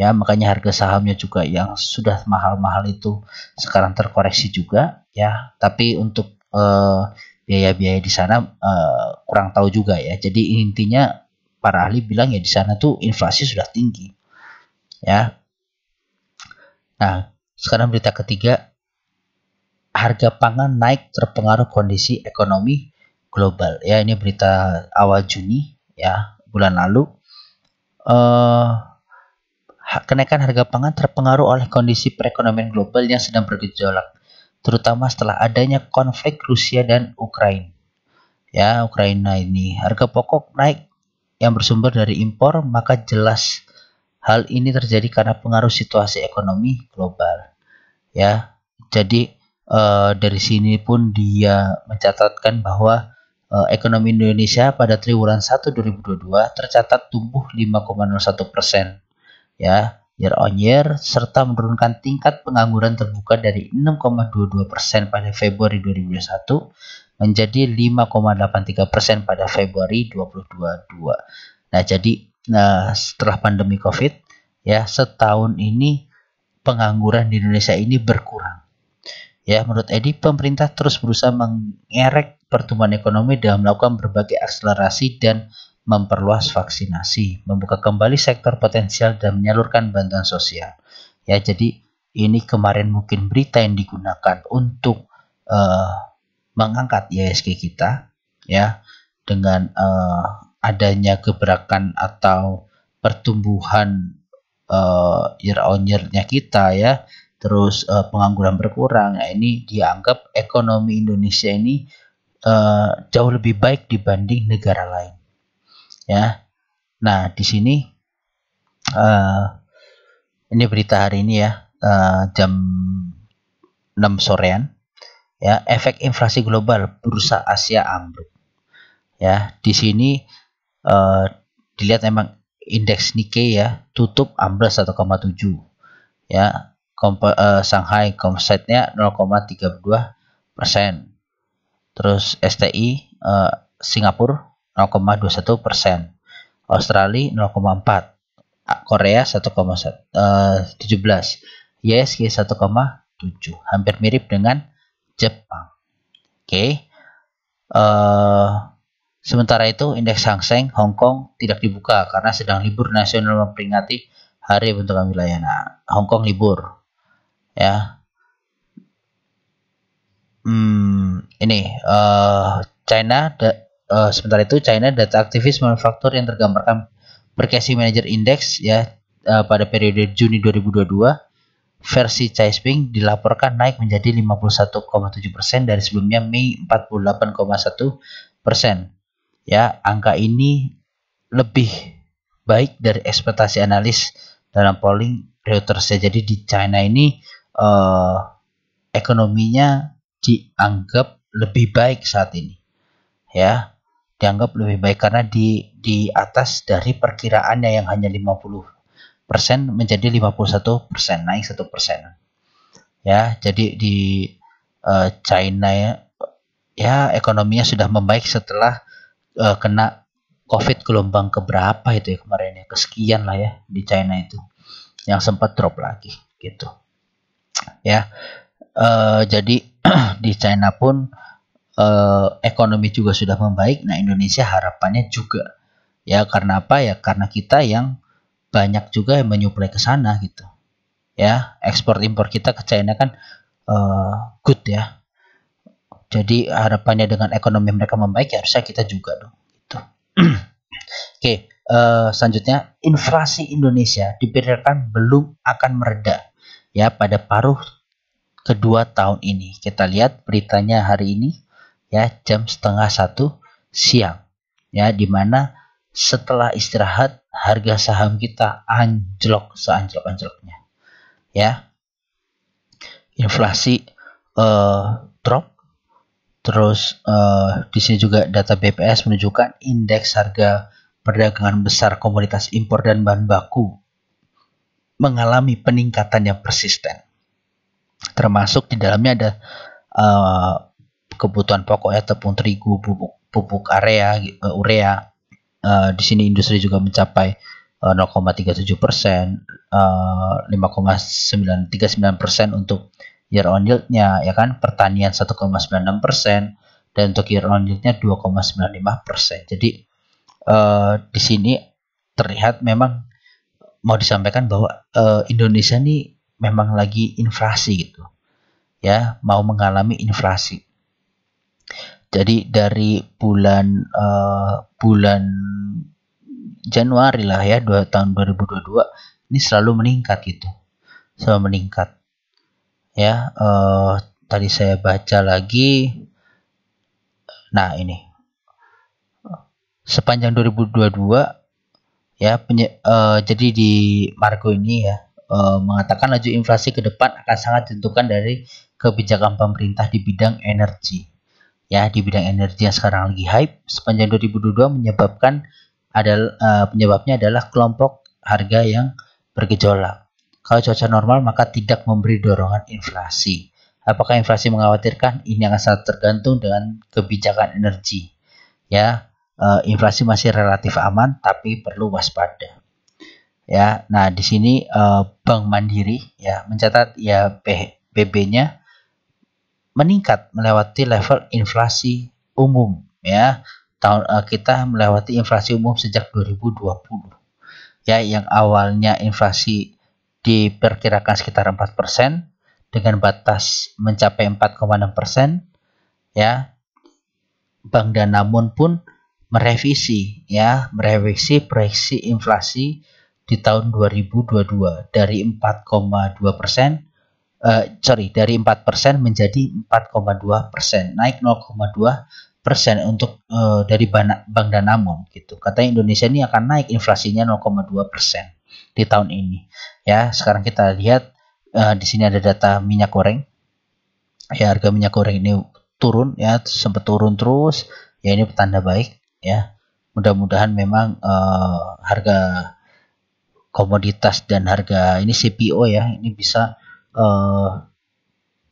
Ya, makanya harga sahamnya juga yang sudah mahal-mahal itu sekarang terkoreksi juga ya. Tapi untuk biaya eh, biaya-biaya di sana uh, kurang tahu juga ya. Jadi intinya para ahli bilang ya di sana tuh inflasi sudah tinggi. Ya. Nah, sekarang berita ketiga harga pangan naik terpengaruh kondisi ekonomi global. Ya, ini berita awal Juni ya, bulan lalu. Uh, kenaikan harga pangan terpengaruh oleh kondisi perekonomian global yang sedang bergejolak, terutama setelah adanya konflik Rusia dan Ukraina. Ya, Ukraina ini harga pokok naik yang bersumber dari impor, maka jelas hal ini terjadi karena pengaruh situasi ekonomi global. Ya, jadi Eh, dari sini pun dia mencatatkan bahwa uh, ekonomi Indonesia pada triwulan 1 2022 tercatat tumbuh 5,01 persen ya year on year serta menurunkan tingkat pengangguran terbuka dari 6,22 persen pada Februari 2021 menjadi 5,83 persen pada Februari 2022. Nah jadi nah, setelah pandemi COVID ya setahun ini pengangguran di Indonesia ini berkurang Ya, menurut Edi, pemerintah terus berusaha mengerek pertumbuhan ekonomi dalam melakukan berbagai akselerasi dan memperluas vaksinasi, membuka kembali sektor potensial dan menyalurkan bantuan sosial. Ya, jadi ini kemarin mungkin berita yang digunakan untuk uh, mengangkat ISG kita, ya, dengan uh, adanya gebrakan atau pertumbuhan uh, year on year-nya kita ya terus uh, pengangguran berkurang. Nah, ini dianggap ekonomi Indonesia ini uh, jauh lebih baik dibanding negara lain. Ya. Nah, di sini uh, ini berita hari ini ya, uh, jam 6 sorean. Ya, efek inflasi global bursa Asia ambruk. Ya, di sini uh, dilihat emang indeks Nikkei ya tutup ambles 1,7 ya kompo, uh, Shanghai Composite-nya 0,32 persen. Terus STI uh, eh, Singapura 0,21 persen, Australia 0,4, ah, Korea 1,17, uh, YSG 1,7, hampir mirip dengan Jepang. Oke, okay. uh, eh, sementara itu indeks Hang Seng Hong Kong tidak dibuka karena sedang libur nasional memperingati Hari Bentukan Wilayah. Nah, Hong Kong libur ya hmm, ini uh, China da, uh, eh, sebentar itu China data aktivis manufaktur yang tergambarkan Purchasing Manager Index ya uh, pada periode Juni 2022 versi Chaising dilaporkan naik menjadi 51,7% dari sebelumnya Mei 48,1%. Ya, angka ini lebih baik dari ekspektasi analis dalam polling Reuters. Ya. Jadi di China ini uh, ekonominya dianggap lebih baik saat ini ya dianggap lebih baik karena di di atas dari perkiraannya yang hanya 50 persen menjadi 51 persen naik satu persen ya jadi di uh, China ya, ya ekonominya sudah membaik setelah uh, kena COVID gelombang keberapa itu ya kemarin ya kesekian lah ya di China itu yang sempat drop lagi gitu ya uh, jadi di China pun uh, ekonomi juga sudah membaik nah Indonesia harapannya juga ya karena apa ya karena kita yang banyak juga yang menyuplai ke sana gitu ya ekspor impor kita ke China kan uh, good ya jadi harapannya dengan ekonomi mereka membaik ya harusnya kita juga dong gitu oke okay, uh, selanjutnya inflasi Indonesia diperkirakan belum akan mereda ya pada paruh kedua tahun ini. Kita lihat beritanya hari ini ya jam setengah satu siang ya di mana setelah istirahat harga saham kita anjlok seanjlok-anjloknya ya inflasi uh, drop terus uh, di sini juga data BPS menunjukkan indeks harga perdagangan besar komoditas impor dan bahan baku mengalami peningkatan yang persisten. Termasuk di dalamnya ada uh, kebutuhan pokok tepung terigu, pupuk, pupuk area, uh, urea. Uh, di sini industri juga mencapai uh, 0,37 persen, uh, 5,939 persen untuk year on yieldnya, ya kan? Pertanian 1,96 persen dan untuk year on yieldnya 2,95 persen. Jadi uh, di sini terlihat memang mau disampaikan bahwa uh, Indonesia ini memang lagi inflasi gitu ya mau mengalami inflasi jadi dari bulan uh, bulan Januari lah ya dua tahun 2022 ini selalu meningkat gitu selalu meningkat ya uh, tadi saya baca lagi nah ini sepanjang 2022 ya penye, uh, jadi di Marco ini ya uh, mengatakan laju inflasi ke depan akan sangat ditentukan dari kebijakan pemerintah di bidang energi ya di bidang energi yang sekarang lagi hype sepanjang 2022 menyebabkan ada uh, eh, penyebabnya adalah kelompok harga yang bergejolak kalau cuaca normal maka tidak memberi dorongan inflasi apakah inflasi mengkhawatirkan ini akan sangat tergantung dengan kebijakan energi ya uh, inflasi masih relatif aman tapi perlu waspada. Ya, nah di sini uh, Bank Mandiri ya mencatat ya PB-nya meningkat melewati level inflasi umum ya. Tahun uh, kita melewati inflasi umum sejak 2020. Ya, yang awalnya inflasi diperkirakan sekitar 4% dengan batas mencapai 4,6% ya. Bank Danamon pun merevisi ya, merevisi proyeksi inflasi di tahun 2022 dari 4,2 persen uh, sorry dari 4 persen menjadi 4,2 persen naik 0,2 persen untuk uh, dari Bank Danamon gitu katanya Indonesia ini akan naik inflasinya 0,2 persen di tahun ini ya sekarang kita lihat uh, di sini ada data minyak goreng ya harga minyak goreng ini turun ya sempat turun terus ya ini petanda baik ya mudah-mudahan memang uh, harga komoditas dan harga ini CPO ya ini bisa uh,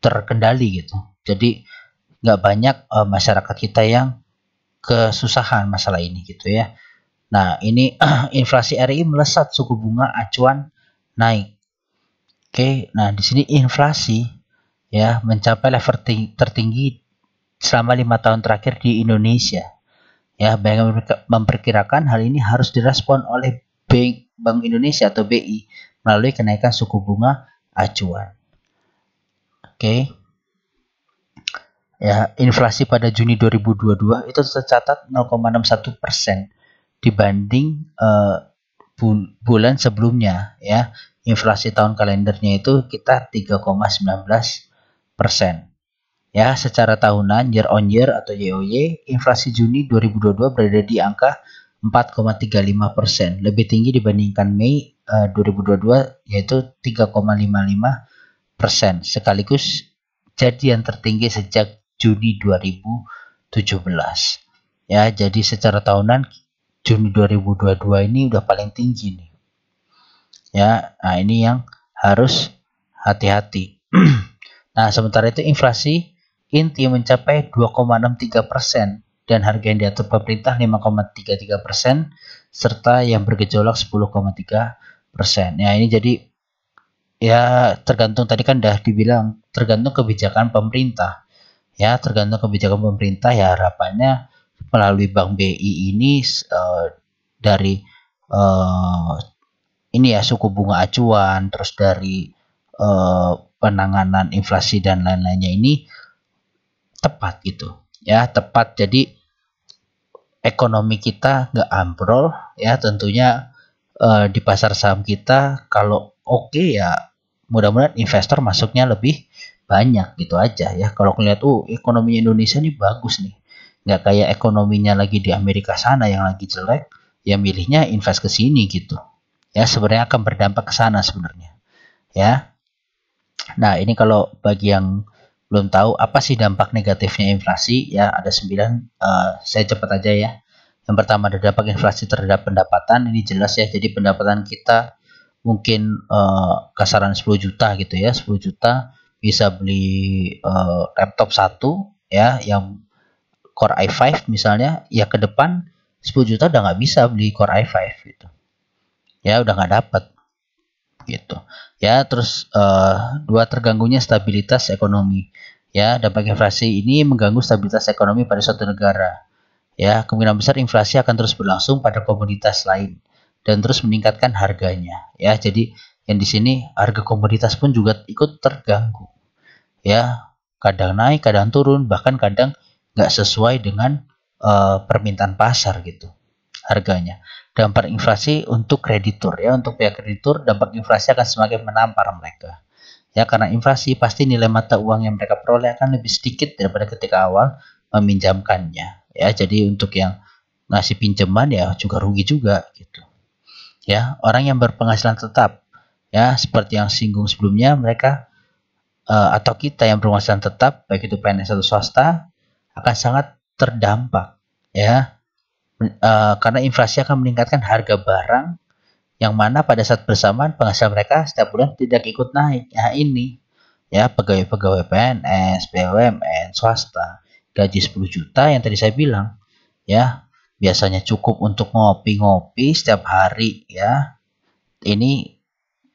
terkendali gitu jadi nggak banyak uh, masyarakat kita yang kesusahan masalah ini gitu ya nah ini uh, inflasi RI melesat suku bunga acuan naik oke nah di sini inflasi ya mencapai level tertinggi selama lima tahun terakhir di Indonesia Ya, bank memperkirakan hal ini harus direspon oleh Bank, Bank Indonesia atau BI melalui kenaikan suku bunga acuan. Oke. Okay. Ya, inflasi pada Juni 2022 itu tercatat 0,61 dibanding uh, bulan sebelumnya. Ya, inflasi tahun kalendernya itu kita 3,19 persen. Ya, secara tahunan year on year atau YOY, inflasi Juni 2022 berada di angka 4,35%, lebih tinggi dibandingkan Mei eh, uh, 2022 yaitu 3,55%, sekaligus jadi yang tertinggi sejak Juni 2017. Ya, jadi secara tahunan Juni 2022 ini udah paling tinggi nih. Ya, nah ini yang harus hati-hati. nah, sementara itu inflasi inti mencapai 2,63% persen dan harga yang diatur pemerintah 5,33% persen serta yang bergejolak 10,3%. persen. Ya, ini jadi ya tergantung tadi kan dah dibilang tergantung kebijakan pemerintah. Ya, tergantung kebijakan pemerintah ya harapannya melalui Bank BI ini uh, dari uh, ini ya suku bunga acuan terus dari uh, penanganan inflasi dan lain-lainnya ini tepat gitu ya tepat jadi ekonomi kita nggak ambrol ya tentunya uh, di pasar saham kita kalau oke okay ya mudah-mudahan investor masuknya lebih banyak gitu aja ya kalau ngeliat uh oh, ekonomi Indonesia ini bagus nih nggak kayak ekonominya lagi di Amerika sana yang lagi jelek ya milihnya invest ke sini gitu ya sebenarnya akan berdampak ke sana sebenarnya ya nah ini kalau bagi yang belum tahu apa sih dampak negatifnya inflasi ya ada 9 uh, eh, saya cepat aja ya yang pertama ada dampak inflasi terhadap pendapatan ini jelas ya jadi pendapatan kita mungkin uh, kasaran 10 juta gitu ya 10 juta bisa beli uh, laptop satu ya yang Core i5 misalnya ya ke depan 10 juta udah nggak bisa beli Core i5 gitu ya udah nggak dapat gitu ya terus uh, dua terganggunya stabilitas ekonomi ya dampak inflasi ini mengganggu stabilitas ekonomi pada suatu negara ya kemungkinan besar inflasi akan terus berlangsung pada komoditas lain dan terus meningkatkan harganya ya jadi yang di sini harga komoditas pun juga ikut terganggu ya kadang naik kadang turun bahkan kadang nggak sesuai dengan uh, permintaan pasar gitu harganya. Dampak inflasi untuk kreditur ya, untuk pihak kreditur dampak inflasi akan semakin menampar mereka. Ya, karena inflasi pasti nilai mata uang yang mereka peroleh akan lebih sedikit daripada ketika awal meminjamkannya. Ya, jadi untuk yang ngasih pinjaman ya juga rugi juga gitu. Ya, orang yang berpenghasilan tetap ya seperti yang singgung sebelumnya mereka uh, atau kita yang berpenghasilan tetap baik itu PNS atau swasta akan sangat terdampak ya uh, karena inflasi akan meningkatkan harga barang yang mana pada saat bersamaan penghasilan mereka setiap bulan tidak ikut naik. Nah ini ya pegawai-pegawai PNS, BUMN, swasta gaji 10 juta yang tadi saya bilang ya biasanya cukup untuk ngopi-ngopi setiap hari ya ini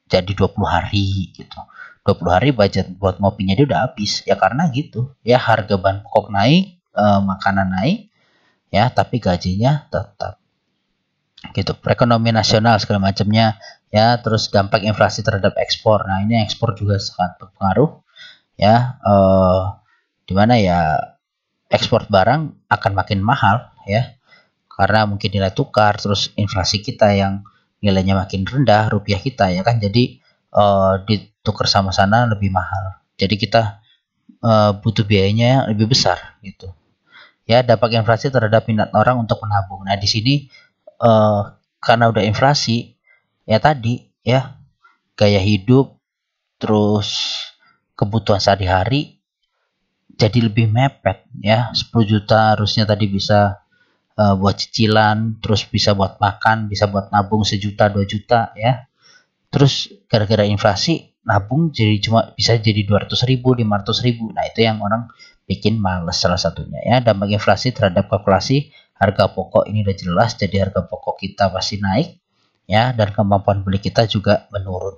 jadi 20 hari gitu 20 hari budget buat ngopinya dia udah habis ya karena gitu ya harga bahan pokok naik e, makanan naik ya tapi gajinya tetap gitu perekonomian nasional segala macamnya ya terus dampak inflasi terhadap ekspor nah ini ekspor juga sangat berpengaruh ya eh, dimana ya ekspor barang akan makin mahal ya karena mungkin nilai tukar terus inflasi kita yang nilainya makin rendah rupiah kita ya kan jadi eh, ditukar sama sana lebih mahal jadi kita eh, butuh biayanya lebih besar gitu ya dampak inflasi terhadap minat orang untuk menabung. Nah di sini uh, karena udah inflasi ya tadi ya gaya hidup terus kebutuhan sehari-hari jadi lebih mepet ya 10 juta harusnya tadi bisa uh, buat cicilan terus bisa buat makan bisa buat nabung sejuta dua juta ya terus gara-gara inflasi nabung jadi cuma bisa jadi 200 ribu 500 ribu nah itu yang orang bikin males salah satunya ya dampak inflasi terhadap kalkulasi harga pokok ini udah jelas jadi harga pokok kita pasti naik ya dan kemampuan beli kita juga menurun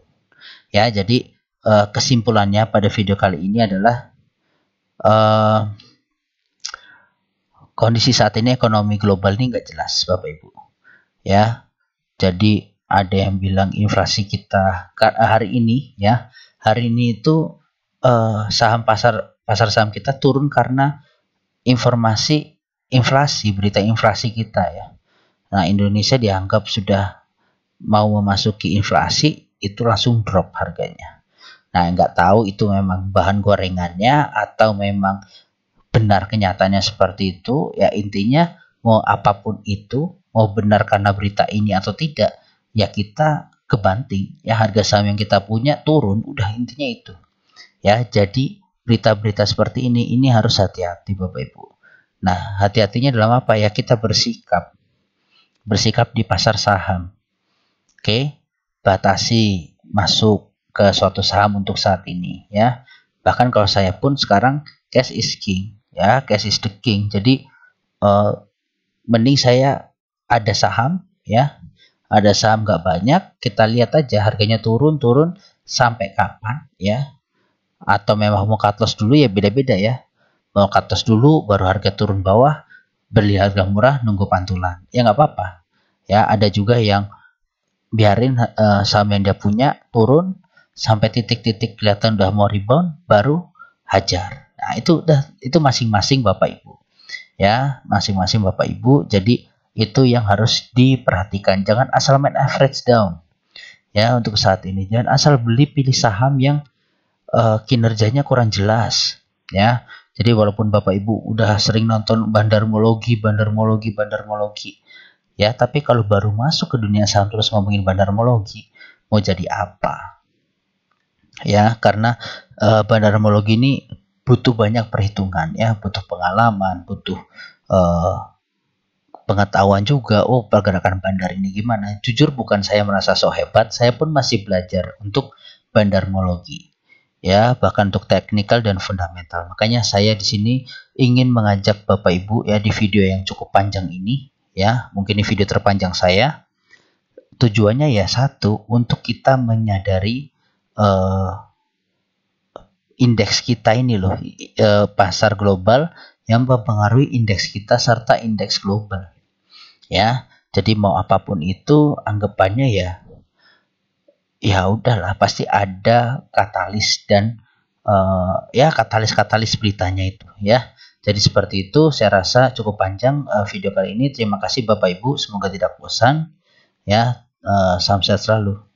ya jadi uh, kesimpulannya pada video kali ini adalah uh, kondisi saat ini ekonomi global ini nggak jelas bapak ibu ya jadi ada yang bilang inflasi kita hari ini ya hari ini itu uh, saham pasar pasar saham kita turun karena informasi inflasi, berita inflasi kita ya. Nah, Indonesia dianggap sudah mau memasuki inflasi, itu langsung drop harganya. Nah, nggak tahu itu memang bahan gorengannya atau memang benar kenyataannya seperti itu. Ya, intinya mau apapun itu, mau benar karena berita ini atau tidak, ya kita kebanting. Ya, harga saham yang kita punya turun, udah intinya itu. Ya, jadi berita-berita seperti ini ini harus hati-hati Bapak Ibu. Nah, hati-hatinya dalam apa ya? Kita bersikap. Bersikap di pasar saham. Oke, batasi masuk ke suatu saham untuk saat ini ya. Bahkan kalau saya pun sekarang cash is king ya, cash is the king. Jadi eh, mending saya ada saham ya. Ada saham nggak banyak, kita lihat aja harganya turun-turun sampai kapan ya atau memang mau loss dulu ya beda-beda ya mau loss dulu baru harga turun bawah beli harga murah nunggu pantulan ya nggak apa-apa ya ada juga yang biarin uh, saham yang dia punya turun sampai titik-titik kelihatan udah mau rebound baru hajar nah itu udah itu masing-masing bapak ibu ya masing-masing bapak ibu jadi itu yang harus diperhatikan jangan asal main average down ya untuk saat ini jangan asal beli pilih saham yang uh, kinerjanya kurang jelas ya. Jadi walaupun Bapak Ibu udah sering nonton bandarmologi, bandarmologi, bandarmologi ya, tapi kalau baru masuk ke dunia saham terus ngomongin bandarmologi, mau jadi apa? Ya, karena uh, bandarmologi ini butuh banyak perhitungan ya, butuh pengalaman, butuh uh, pengetahuan juga oh pergerakan bandar ini gimana jujur bukan saya merasa so hebat saya pun masih belajar untuk bandarmologi ya bahkan untuk teknikal dan fundamental makanya saya di sini ingin mengajak bapak ibu ya di video yang cukup panjang ini ya mungkin ini video terpanjang saya tujuannya ya satu untuk kita menyadari uh, indeks kita ini loh uh, pasar global yang mempengaruhi indeks kita serta indeks global ya jadi mau apapun itu anggapannya ya ya udahlah pasti ada katalis dan uh, ya katalis-katalis beritanya itu ya. Jadi seperti itu saya rasa cukup panjang uh, video kali ini. Terima kasih Bapak Ibu, semoga tidak bosan ya. Uh, salam sehat selalu.